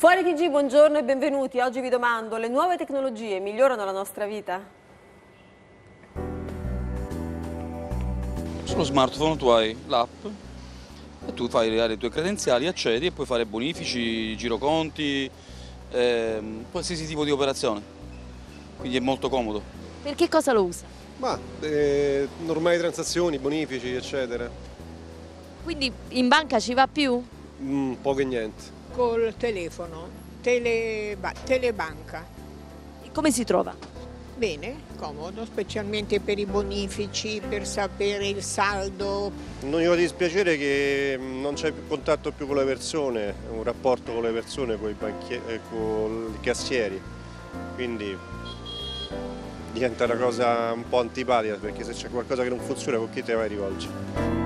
Fuori TG, buongiorno e benvenuti. Oggi vi domando, le nuove tecnologie migliorano la nostra vita? Sullo smartphone tu hai l'app e tu fai le tue credenziali, accedi e puoi fare bonifici, giroconti, ehm, qualsiasi tipo di operazione. Quindi è molto comodo. Per che cosa lo usa? Ma, eh, normali transazioni, bonifici, eccetera. Quindi in banca ci va più? Mm, poco e niente Col telefono, teleba telebanca. E come si trova? Bene, comodo, specialmente per i bonifici, per sapere il saldo. L'unico dispiacere è che mm, non c'è più contatto più con le persone, un rapporto con le persone, con i, eh, con i cassieri, quindi diventa una cosa un po' antipatica perché se c'è qualcosa che non funziona con chi te vai a rivolgere.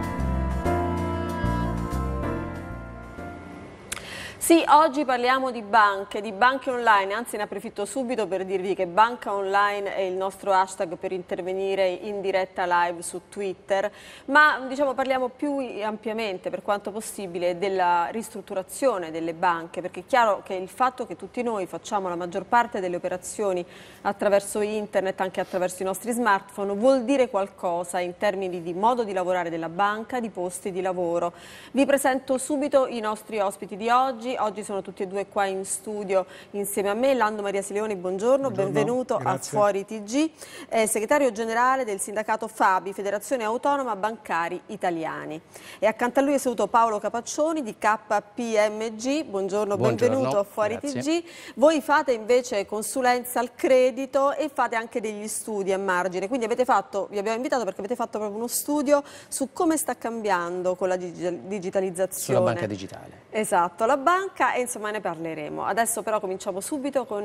Sì, oggi parliamo di banche, di banche online, anzi ne approfitto subito per dirvi che banca online è il nostro hashtag per intervenire in diretta live su Twitter, ma diciamo, parliamo più ampiamente per quanto possibile della ristrutturazione delle banche, perché è chiaro che il fatto che tutti noi facciamo la maggior parte delle operazioni attraverso internet, anche attraverso i nostri smartphone, vuol dire qualcosa in termini di modo di lavorare della banca, di posti di lavoro. Vi presento subito i nostri ospiti di oggi Oggi sono tutti e due qua in studio insieme a me. Lando Maria Sileoni, buongiorno, buongiorno benvenuto grazie. a Fuori TG. È eh, segretario generale del sindacato FABI, Federazione Autonoma Bancari Italiani. E accanto a lui è seduto Paolo Capaccioni di KPMG. Buongiorno, buongiorno. benvenuto a Fuori grazie. TG. Voi fate invece consulenza al credito e fate anche degli studi a margine. Quindi avete fatto, vi abbiamo invitato perché avete fatto proprio uno studio su come sta cambiando con la digitalizzazione. Sulla banca digitale. Esatto, la banca banca e insomma ne parleremo. Adesso però cominciamo subito con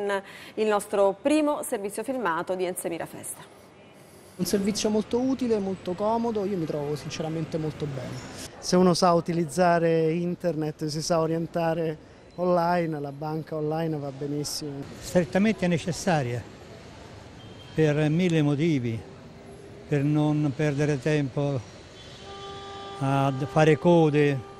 il nostro primo servizio filmato di Enzemira Festa. Un servizio molto utile, molto comodo, io mi trovo sinceramente molto bene. Se uno sa utilizzare internet, si sa orientare online, la banca online va benissimo. Strettamente necessaria per mille motivi, per non perdere tempo a fare code,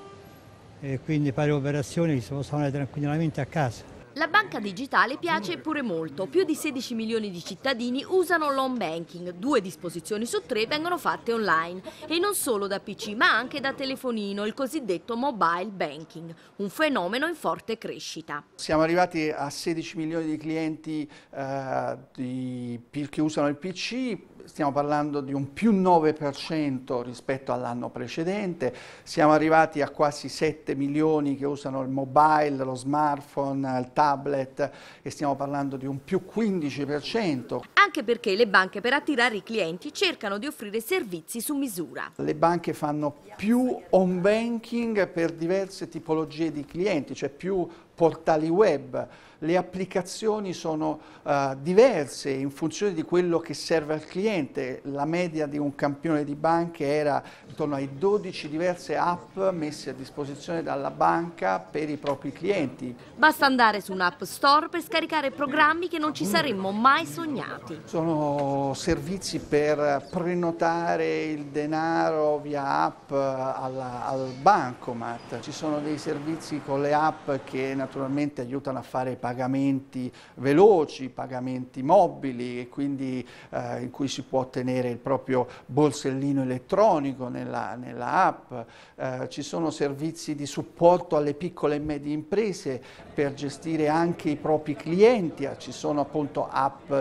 e quindi pari operazioni si possono andare tranquillamente a casa. La banca digitale piace pure molto. Più di 16 milioni di cittadini usano l'home banking. Due disposizioni su tre vengono fatte online. E non solo da PC, ma anche da telefonino, il cosiddetto mobile banking. Un fenomeno in forte crescita. Siamo arrivati a 16 milioni di clienti eh, di, che usano il PC stiamo parlando di un più 9% rispetto all'anno precedente, siamo arrivati a quasi 7 milioni che usano il mobile, lo smartphone, il tablet e stiamo parlando di un più 15% anche perché le banche per attirare i clienti cercano di offrire servizi su misura. Le banche fanno più home banking per diverse tipologie di clienti, cioè più portali web, le applicazioni sono uh, diverse in funzione di quello che serve al cliente, la media di un campione di banche era intorno ai 12 diverse app messe a disposizione dalla banca per i propri clienti. Basta andare su un app store per scaricare programmi che non ci saremmo mai sognati. Sono servizi per prenotare il denaro via app alla, al bancomat, ci sono dei servizi con le app che naturalmente aiutano a fare pagamenti veloci, pagamenti mobili e quindi eh, in cui si può ottenere il proprio borsellino elettronico nella, nella app, eh, ci sono servizi di supporto alle piccole e medie imprese per gestire anche i propri clienti, ci sono appunto app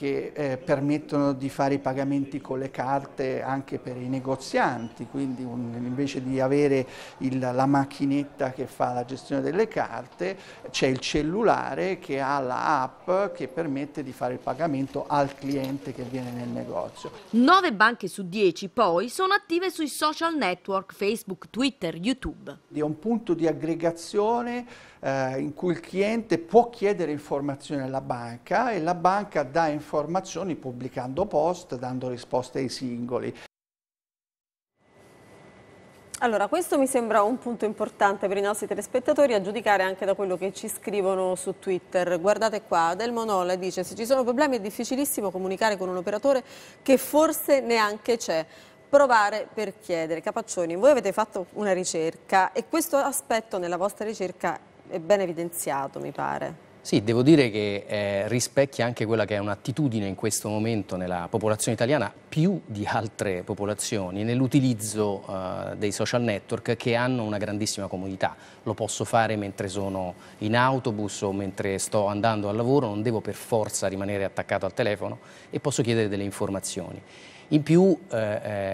che eh, permettono di fare i pagamenti con le carte anche per i negozianti, quindi un, invece di avere il, la macchinetta che fa la gestione delle carte c'è il cellulare che ha l'app che permette di fare il pagamento al cliente che viene nel negozio. Nove banche su dieci poi sono attive sui social network Facebook, Twitter, YouTube. È un punto di aggregazione eh, in cui il cliente può chiedere informazioni alla banca e la banca dà informazioni pubblicando post, dando risposte ai singoli. Allora, questo mi sembra un punto importante per i nostri telespettatori a giudicare anche da quello che ci scrivono su Twitter. Guardate qua, Del Monola dice se ci sono problemi è difficilissimo comunicare con un operatore che forse neanche c'è. Provare per chiedere. Capaccioni, voi avete fatto una ricerca e questo aspetto nella vostra ricerca è ben evidenziato, mi pare. Sì, devo dire che eh, rispecchia anche quella che è un'attitudine in questo momento nella popolazione italiana più di altre popolazioni nell'utilizzo eh, dei social network che hanno una grandissima comodità. Lo posso fare mentre sono in autobus o mentre sto andando al lavoro, non devo per forza rimanere attaccato al telefono e posso chiedere delle informazioni. In più eh,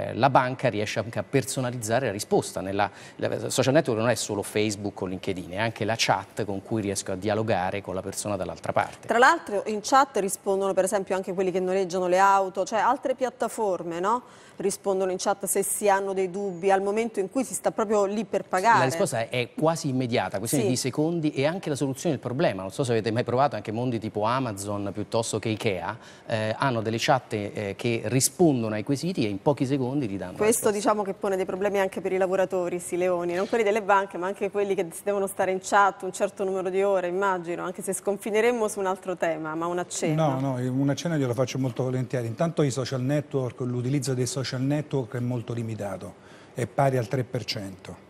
eh, la banca riesce anche a personalizzare la risposta. Nella, la social network non è solo Facebook o LinkedIn, è anche la chat con cui riesco a dialogare con la persona dall'altra parte. Tra l'altro in chat rispondono per esempio anche quelli che noleggiano le auto, cioè altre piattaforme no? rispondono in chat se si hanno dei dubbi al momento in cui si sta proprio lì per pagare. La risposta è quasi immediata, questione sì. di secondi e anche la soluzione del problema. Non so se avete mai provato anche mondi tipo Amazon piuttosto che Ikea, eh, hanno delle chat eh, che rispondono rispondono ai quesiti e in pochi secondi ti danno. Questo diciamo che pone dei problemi anche per i lavoratori sileoni, non quelli delle banche ma anche quelli che devono stare in chat un certo numero di ore immagino, anche se sconfineremmo su un altro tema, ma un accenno. No, no, un accenno glielo faccio molto volentieri, intanto i social network, l'utilizzo dei social network è molto limitato, è pari al 3%.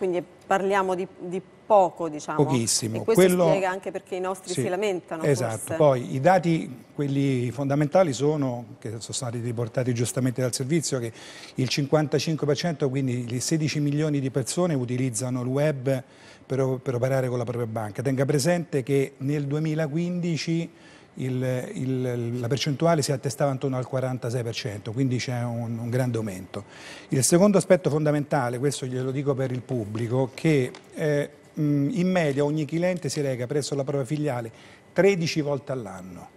Quindi parliamo di, di poco, diciamo. Pochissimo. E questo Quello... spiega anche perché i nostri sì, si lamentano. Esatto, forse. poi i dati, quelli fondamentali sono, che sono stati riportati giustamente dal servizio, che il 55%, quindi i 16 milioni di persone utilizzano il web per, per operare con la propria banca. Tenga presente che nel 2015 il, il, la percentuale si attestava intorno al 46%, quindi c'è un, un, grande aumento. Il secondo aspetto fondamentale, questo glielo dico per il pubblico, che eh, in media ogni cliente si reca presso la propria filiale 13 volte all'anno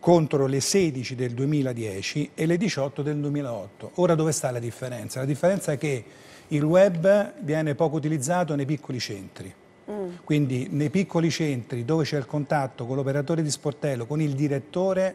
contro le 16 del 2010 e le 18 del 2008. Ora dove sta la differenza? La differenza è che il web viene poco utilizzato nei piccoli centri. Quindi nei piccoli centri dove c'è il contatto con l'operatore di sportello, con il direttore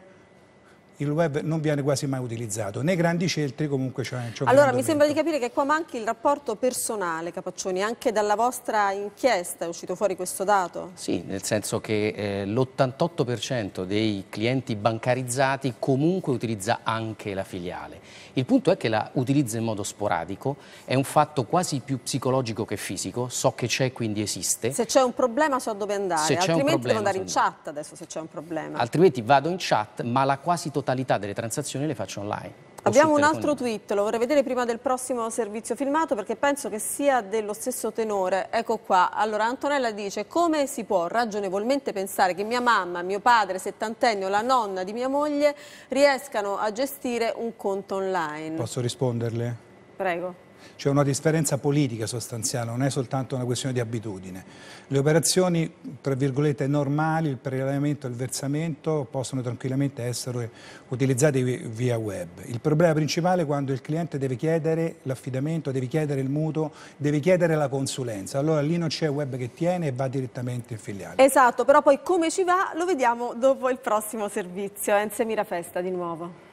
il web non viene quasi mai utilizzato. Nei grandi centri comunque c'è un Allora mi sembra di capire che qua manchi il rapporto personale, Capaccioni, anche dalla vostra inchiesta è uscito fuori questo dato? Sì, nel senso che eh, l'88% dei clienti bancarizzati comunque utilizza anche la filiale. Il punto è che la utilizza in modo sporadico, è un fatto quasi più psicologico che fisico, so che c'è quindi esiste. Se c'è un problema so dove andare, altrimenti problema, devo andare in chat adesso se c'è un problema. Altrimenti vado in chat ma la quasi totalità totalità delle transazioni le faccio online. Abbiamo un altro tweet, lo vorrei vedere prima del prossimo servizio filmato perché penso che sia dello stesso tenore. Ecco qua, allora Antonella dice come si può ragionevolmente pensare che mia mamma, mio padre, settantenne o la nonna di mia moglie riescano a gestire un conto online? Posso risponderle? Prego. C'è una differenza politica sostanziale, non è soltanto una questione di abitudine. Le operazioni, tra virgolette, normali, il prelevamento e il versamento possono tranquillamente essere utilizzate via web. Il problema principale è quando il cliente deve chiedere l'affidamento, deve chiedere il mutuo, deve chiedere la consulenza. Allora lì non c'è web che tiene e va direttamente in filiale. Esatto, però poi come ci va lo vediamo dopo il prossimo servizio. Ensemira Festa di nuovo.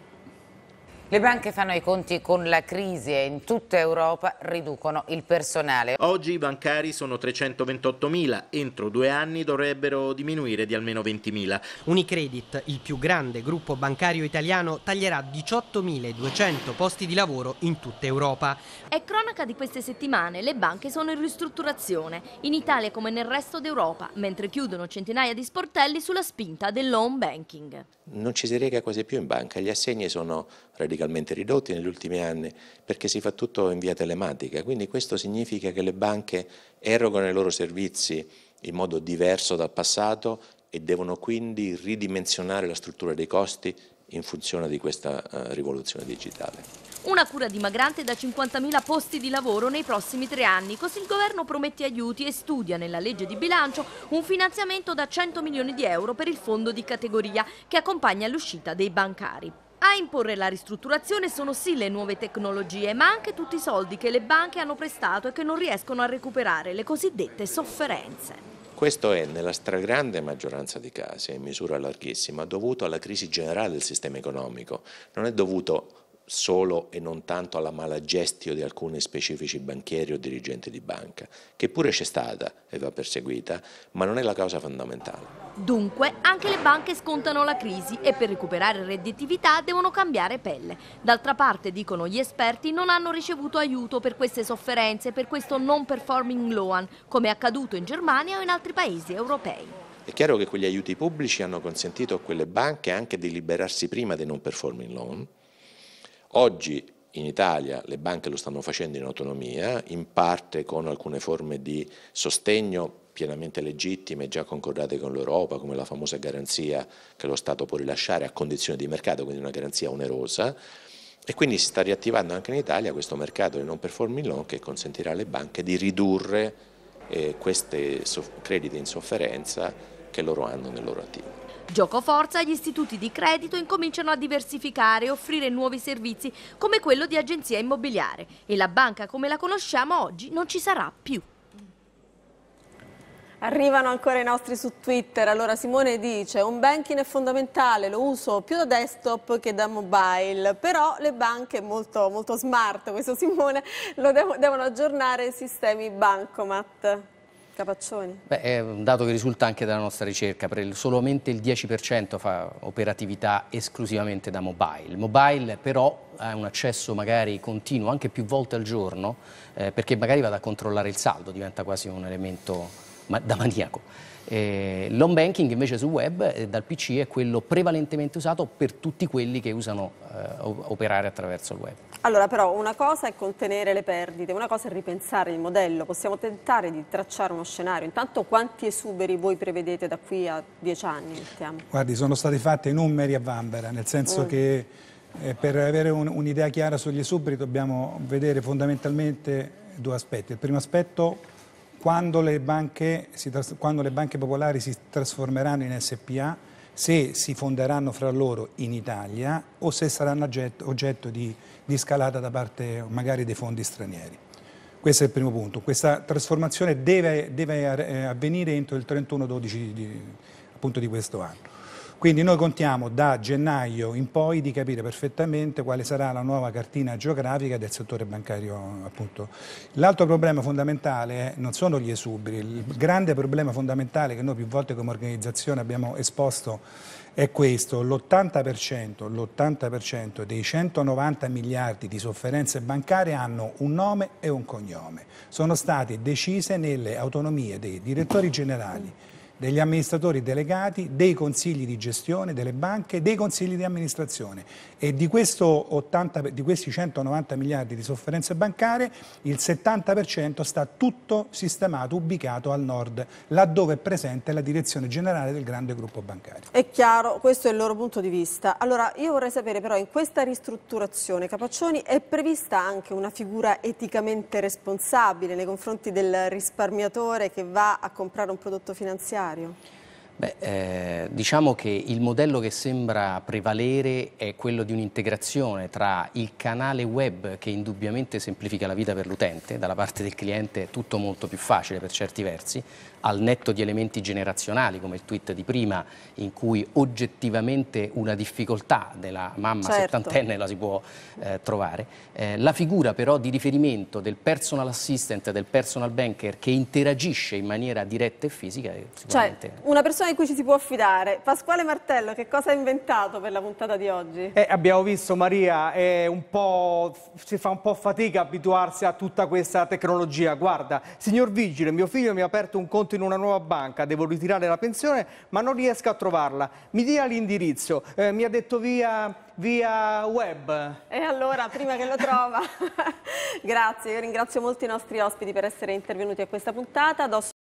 Le banche fanno i conti con la crisi e in tutta Europa riducono il personale. Oggi i bancari sono 328.000, entro due anni dovrebbero diminuire di almeno 20.000. Unicredit, il più grande gruppo bancario italiano, taglierà 18.200 posti di lavoro in tutta Europa. È cronaca di queste settimane, le banche sono in ristrutturazione, in Italia come nel resto d'Europa, mentre chiudono centinaia di sportelli sulla spinta dell'home banking. Non ci si rega quasi più in banca, gli assegni sono radicalmente radicalmente ridotti negli ultimi anni perché si fa tutto in via telematica, quindi questo significa che le banche erogano i loro servizi in modo diverso dal passato e devono quindi ridimensionare la struttura dei costi in funzione di questa eh, rivoluzione digitale. Una cura dimagrante da 50.000 posti di lavoro nei prossimi tre anni. Così il governo promette aiuti e studia nella legge di bilancio un finanziamento da 100 milioni di euro per il fondo di categoria che accompagna l'uscita dei bancari imporre la ristrutturazione sono sì le nuove tecnologie, ma anche tutti i soldi che le banche hanno prestato e che non riescono a recuperare, le cosiddette sofferenze. Questo è nella stragrande maggioranza dei casi, in misura larghissima, dovuto alla crisi generale del sistema economico, non è dovuto solo e non tanto alla malagestio di alcuni specifici banchieri o dirigenti di banca, che pure c'è stata e va perseguita, ma non è la causa fondamentale. Dunque, anche le banche scontano la crisi e per recuperare redditività devono cambiare pelle. D'altra parte, dicono gli esperti, non hanno ricevuto aiuto per queste sofferenze, per questo non performing loan, come è accaduto in Germania o in altri paesi europei. È chiaro che quegli aiuti pubblici hanno consentito a quelle banche anche di liberarsi prima dei non performing loan, Oggi in Italia le banche lo stanno facendo in autonomia, in parte con alcune forme di sostegno pienamente legittime, già concordate con l'Europa, come la famosa garanzia che lo Stato può rilasciare a condizione di mercato, quindi una garanzia onerosa. E quindi si sta riattivando anche in Italia questo mercato di non performing loan che consentirà alle banche di ridurre eh, questi crediti in sofferenza che loro hanno nel loro attivo. Giocoforza, gli istituti di credito incominciano a diversificare e offrire nuovi servizi come quello di agenzia immobiliare e la banca come la conosciamo oggi non ci sarà più. Arrivano ancora i nostri su Twitter, allora Simone dice un banking è fondamentale, lo uso più da desktop che da mobile, però le banche molto, molto smart, questo Simone, lo devono aggiornare i sistemi bancomat. Capaccioni? Beh, è un dato che risulta anche dalla nostra ricerca, solamente il 10% fa operatività esclusivamente da mobile. Mobile però ha un accesso magari continuo, anche più volte al giorno, eh, perché magari vado a controllare il saldo, diventa quasi un elemento ma da maniaco. Eh, L'home banking invece sul web eh, dal PC è quello prevalentemente usato per tutti quelli che usano eh, operare attraverso il web. Allora però una cosa è contenere le perdite, una cosa è ripensare il modello, possiamo tentare di tracciare uno scenario, intanto quanti esuberi voi prevedete da qui a dieci anni? Mettiamo? Guardi, sono stati fatti numeri a vanvera, nel senso mm. che eh, per avere un'idea un chiara sugli esuberi dobbiamo vedere fondamentalmente due aspetti. Il primo aspetto quando le, banche, quando le banche popolari si trasformeranno in SPA, se si fonderanno fra loro in Italia o se saranno oggetto di, di scalata da parte magari dei fondi stranieri. Questo è il primo punto. Questa trasformazione deve, deve eh, avvenire entro il 31-12 di, di, di quest'anno. Quindi noi contiamo da gennaio in poi di capire perfettamente quale sarà la nuova cartina geografica del settore bancario. L'altro problema fondamentale non sono gli esuberi, il grande problema fondamentale che noi più volte come organizzazione abbiamo esposto è questo, l'80% dei 190 miliardi di sofferenze bancarie hanno un nome e un cognome, sono state decise nelle autonomie dei direttori generali degli amministratori delegati, dei consigli di gestione delle banche, dei consigli di amministrazione e di, 80, di questi 190 miliardi di sofferenze bancarie il 70% sta tutto sistemato, ubicato al nord, laddove è presente la direzione generale del grande gruppo bancario. È chiaro, questo è il loro punto di vista. Allora io vorrei sapere però in questa ristrutturazione Capaccioni è prevista anche una figura eticamente responsabile nei confronti del risparmiatore che va a comprare un prodotto finanziario? necessario. Beh, eh, diciamo che il modello che sembra prevalere è quello di un'integrazione tra il canale web che indubbiamente semplifica la vita per l'utente, dalla parte del cliente è tutto molto più facile per certi versi, al netto di elementi generazionali come il tweet di prima in cui oggettivamente una difficoltà della mamma certo. settantenne la si può eh, trovare, eh, la figura però di riferimento del personal assistant, del personal banker che interagisce in maniera diretta e fisica è cioè, sicuramente... Cioè, una persona di cui ci si può affidare. Pasquale Martello, che cosa ha inventato per la puntata di oggi? Eh, abbiamo visto Maria, è un po'... si fa un po' fatica abituarsi a tutta questa tecnologia. Guarda, signor Vigile, mio figlio mi ha aperto un conto in una nuova banca, devo ritirare la pensione, ma non riesco a trovarla. Mi dia l'indirizzo, eh, mi ha detto via via web. E allora, prima che lo trova, grazie, io ringrazio molto i nostri ospiti per essere intervenuti a questa puntata. Do